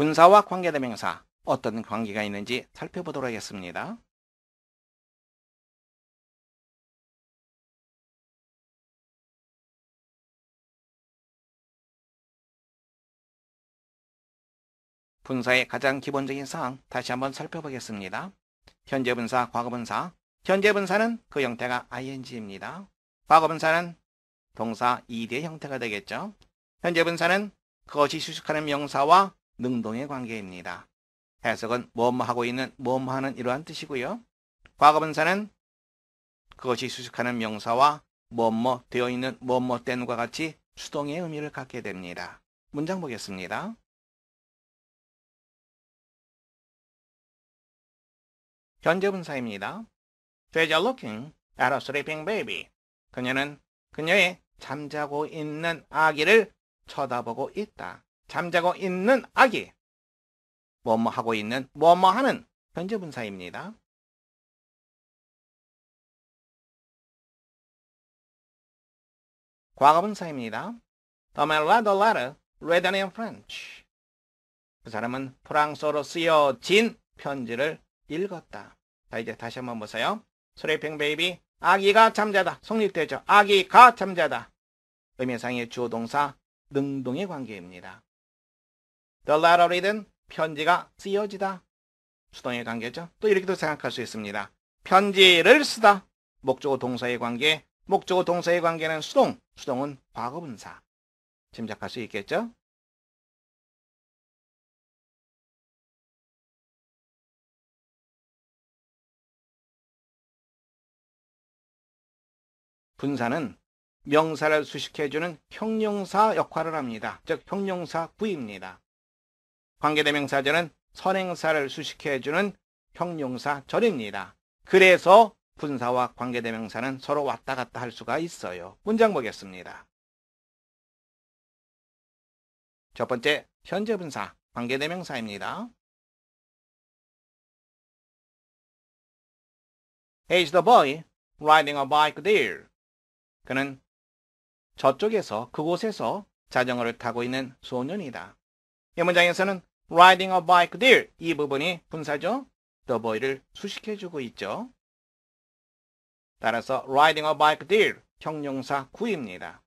분사와 관계대명사 어떤 관계가 있는지 살펴보도록 하겠습니다. 분사의 가장 기본적인 사항 다시 한번 살펴보겠습니다. 현재분사, 과거분사 현재분사는 그 형태가 ing입니다. 과거분사는 동사 이대 형태가 되겠죠. 현재분사는 그것이 수식하는 명사와 능동의 관계입니다. 해석은 뭐뭐하고 있는 뭐뭐하는 이러한 뜻이고요. 과거분사는 그것이 수식하는 명사와 뭐뭐 되어 있는 뭐뭐 된과 같이 수동의 의미를 갖게 됩니다. 문장 보겠습니다. 현재 분사입니다. She's looking at a sleeping baby. 그녀는 그녀의 잠자고 있는 아기를 쳐다보고 있다. 잠자고 있는 아기. 뭐뭐 하고 있는, 뭐뭐 하는 현재 분사입니다. 과거 분사입니다. 다음에 read a letter, written in French. 그 사람은 프랑스어로 쓰여진 편지를 읽었다. 자, 이제 다시 한번 보세요. 스레핑 베이비, 아기가 잠자다. 성립되죠. 아기가 잠자다. 의미상의 주어동사, 능동의 관계입니다. The letter written 편지가 쓰여지다. 수동의 관계죠. 또 이렇게도 생각할 수 있습니다. 편지를 쓰다. 목적어 동사의 관계. 목적어 동사의 관계는 수동. 수동은 과거분사. 짐작할 수 있겠죠? 분사는 명사를 수식해주는 형용사 역할을 합니다. 즉, 형용사 구입니다. 관계대명사절은 선행사를 수식해주는 형용사 절입니다. 그래서 분사와 관계대명사는 서로 왔다 갔다 할 수가 있어요. 문장 보겠습니다. 첫 번째, 현재 분사, 관계대명사입니다. He's the boy riding a bike there. 그는 저쪽에서, 그곳에서 자전거를 타고 있는 소년이다. 이 문장에서는 riding a bike deal 이 부분이 분사죠. the boy를 수식해주고 있죠. 따라서 riding a bike deal 형용사 구입니다.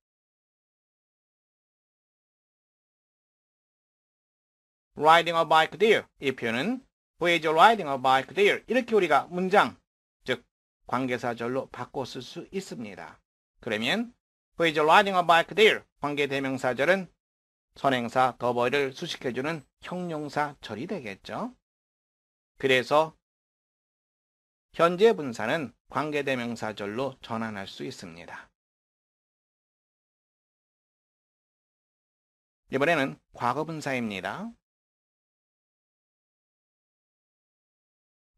riding a bike deal 이 표현은 where's riding a bike deal 이렇게 우리가 문장 즉 관계사절로 바꿔 쓸 수 있습니다. 그러면 where's riding a bike deal 관계대명사절은 선행사 더버를 수식해주는 형용사 절이 되겠죠. 그래서 현재 분사는 관계대명사절로 전환할 수 있습니다. 이번에는 과거분사입니다.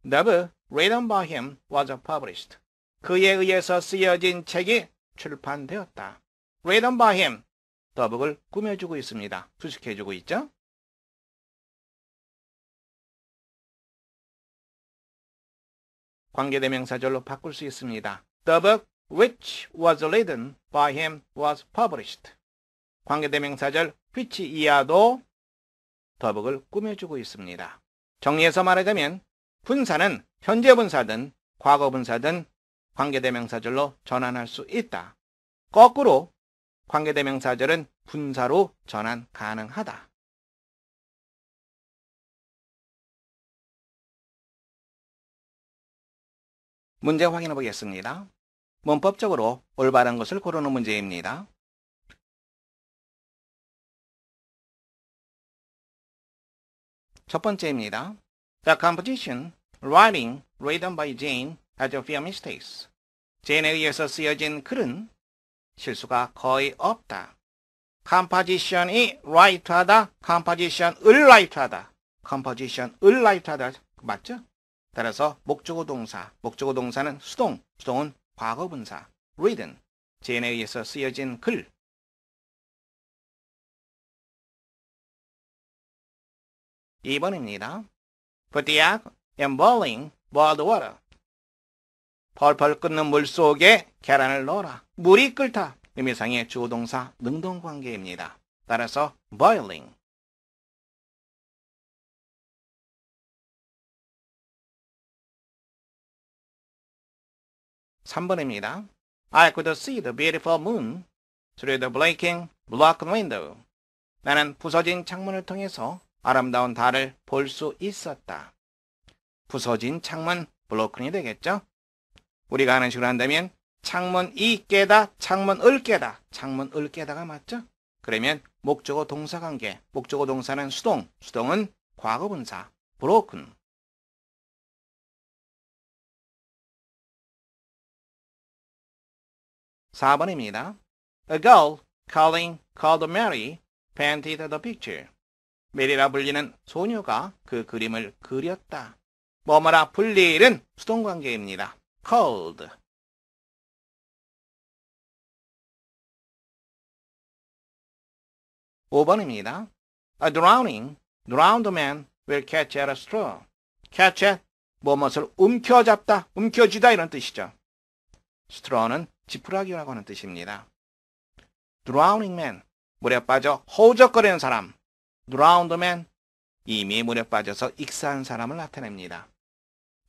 The book written by him was published. 그에 의해서 쓰여진 책이 출판되었다. written by him, 더북을 꾸며주고 있습니다. 수식해주고 있죠? 관계대명사절로 바꿀 수 있습니다. The book which was written by him was published. 관계대명사절 which 이하도 더벅을 꾸며주고 있습니다. 정리해서 말하자면 분사는 현재 분사든 과거 분사든 관계대명사절로 전환할 수 있다. 거꾸로 관계대명사절은 분사로 전환 가능하다. 문제 확인해 보겠습니다. 문법적으로 올바른 것을 고르는 문제입니다. 첫 번째입니다. The composition Writing written by Jane has a few mistakes. n e 에 의해서 쓰여진 글은 실수가 거의 없다. 컴포지션이 라이트하다. 컴포지션을 라이트하다. 컴포지션을 라이트하다. 맞죠? 따라서 목적어 동사, 목적어 동사는 수동, 수동은 과거분사, written, 제인에 의해서 쓰여진 글, 2번입니다 Put the egg in boiling boiled water. 펄펄 끓는 물 속에 계란을 넣어라. 물이 끓다. 의미상의 주동사 능동 관계입니다. 따라서 boiling. (3번입니다) I could see the beautiful moon through the blinking block window. 나는 부서진 창문을 통해서 아름다운 달을 볼 수 있었다. 부서진 창문, 블로큰이 되겠죠? 우리가 하는 식으로 한다면 창문이 깨다, 창문을 깨다, 창문을 깨다가 맞죠? 그러면 목적어 동사 관계, 목적어 동사는 수동, 수동은 과거분사, broken. (4번입니다) A girl calling called Mary painted the picture. 메리라 불리는 소녀가 그 그림을 그렸다. 뭐뭐라 불리는 수동관계입니다. cold 오번입니다 A drowning, drowned man will catch at a straw. catch at, 무엇을 움켜잡다, 움켜쥐다 이런 뜻이죠. straw는 지푸라기라고 하는 뜻입니다. drowning man, 물에 빠져 허우적거리는 사람. drowned man, 이미 물에 빠져서 익사한 사람을 나타냅니다.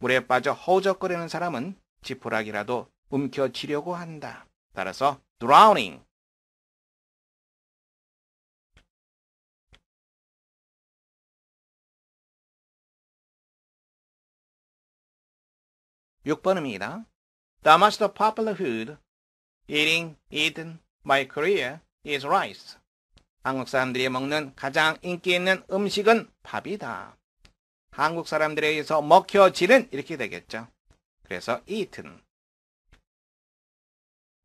물에 빠져 허우적거리는 사람은 지푸라기라도 움켜쥐려고 한다. 따라서 drowning. (6번입니다) The most popular food eating eaten by Korea is rice. 한국 사람들이 먹는 가장 인기 있는 음식은 밥이다. 한국 사람들에 의해서 먹혀지는 이렇게 되겠죠. 그래서 eat는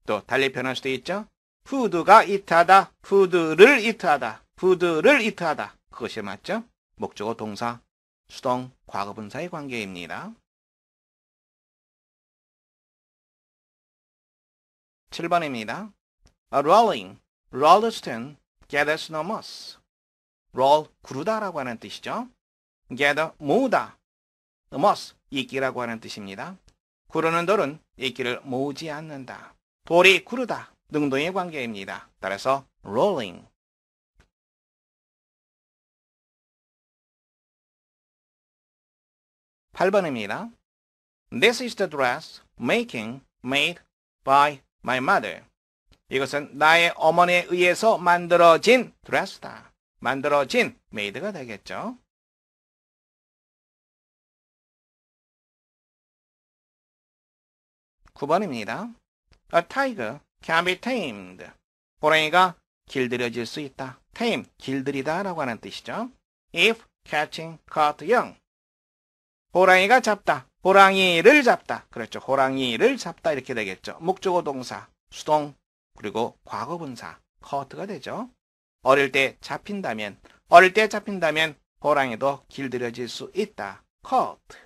또 달리 변할 수도 있죠. food가 eat하다, food를 eat하다, food를 eat하다. 그것이 맞죠? 목적어 동사, 수동, 과거분사의 관계입니다. 7번입니다. A rolling, roll the stone, gather snow moss. roll, 구르다라고 하는 뜻이죠. gather, 모으다. moss, 이끼라고 하는 뜻입니다. 구르는 돌은 이끼를 모으지 않는다. 돌이 구르다 능동의 관계입니다. 따라서 rolling. (8번입니다) This is the dress making made by my mother. 이것은 나의 어머니에 의해서 만들어진 d r e s s 다 만들어진 made가 되겠죠. 9번입니다. A 아, tiger can be tamed. 호랑이가 길들여질 수 있다. tame, 길들이다 라고 하는 뜻이죠. if catching caught young. 호랑이가 잡다. 호랑이를 잡다. 그렇죠. 호랑이를 잡다 이렇게 되겠죠. 목적어 동사, 수동, 그리고 과거분사, caught가 되죠. 어릴 때 잡힌다면, 어릴 때 잡힌다면 호랑이도 길들여질 수 있다. caught.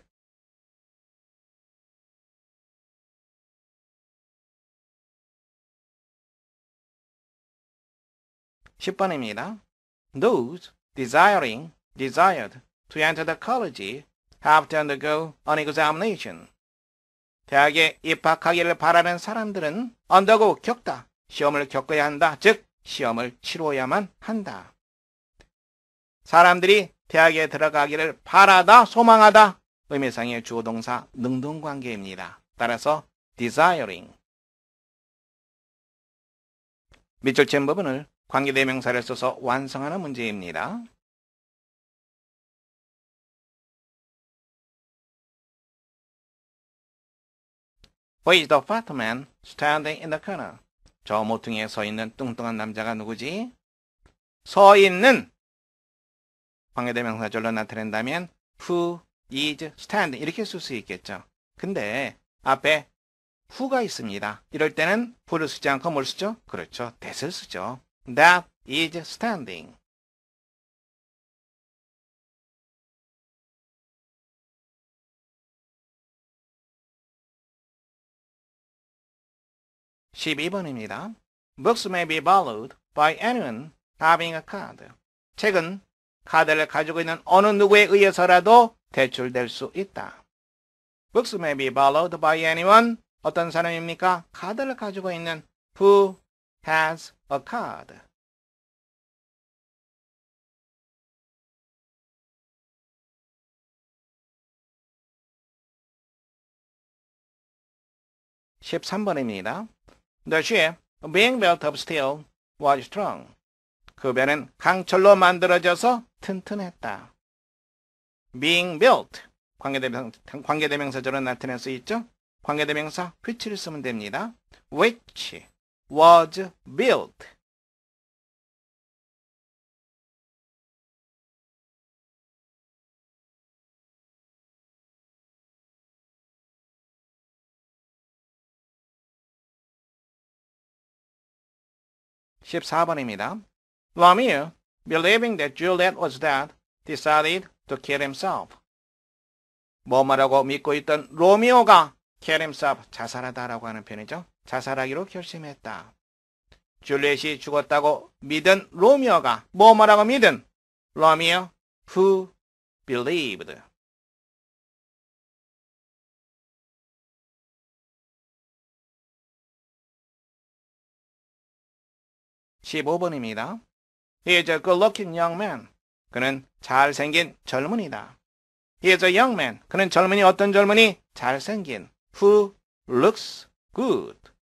10번입니다. Those desiring, desired to enter the college have to undergo an examination. 대학에 입학하기를 바라는 사람들은 언더고 겪다, 시험을 겪어야 한다, 즉 시험을 치러야만 한다. 사람들이 대학에 들어가기를 바라다, 소망하다 의미상의 주어동사 능동관계입니다. 따라서 desiring. 밑줄 친 부분을 관계대명사를 네 써서 완성하는 문제입니다. Where is the fat man standing in the corner? 저 모퉁이에 서 있는 뚱뚱한 남자가 누구지? 서 있는 관계대명사절로 네 나타낸다면 who is standing 이렇게 쓸 수 있겠죠. 근데 앞에 who가 있습니다. 이럴 때는 who를 쓰지 않고 뭘 쓰죠? 그렇죠. that을 쓰죠. that is standing. 1 2 번입니다 Books may be borrowed by anyone having a card. 책은 카드를 가지고 있는 어느 누구에 의해서라도 대출될 수 있다. Books may be borrowed by anyone. 어떤 사람입니까? 카드를 가지고 있는 who has occurred. (13번입니다) The ship being built of steel was strong. 그 배는 강철로 만들어져서 튼튼했다. being built 관계대명, 관계대명사절은 나타낼 수 있죠? 관계대명사 which를 쓰면 됩니다. which was built. (14번입니다. Lamieux, believing that Juliet was dead, decided to kill himself. 말하고 믿고 있던 로미오가 kill himself, 자살하다라고 하는 편이죠. 자살하기로 결심했다. 줄리엣이 죽었다고 믿은 로미오가 뭐뭐라고 믿은 로미오 who believed 십오 번입니다 He is a good-looking young man. 그는 잘생긴 젊은이다. He is a young man. 그는 젊은이 어떤 젊은이? 잘생긴. Who looks good.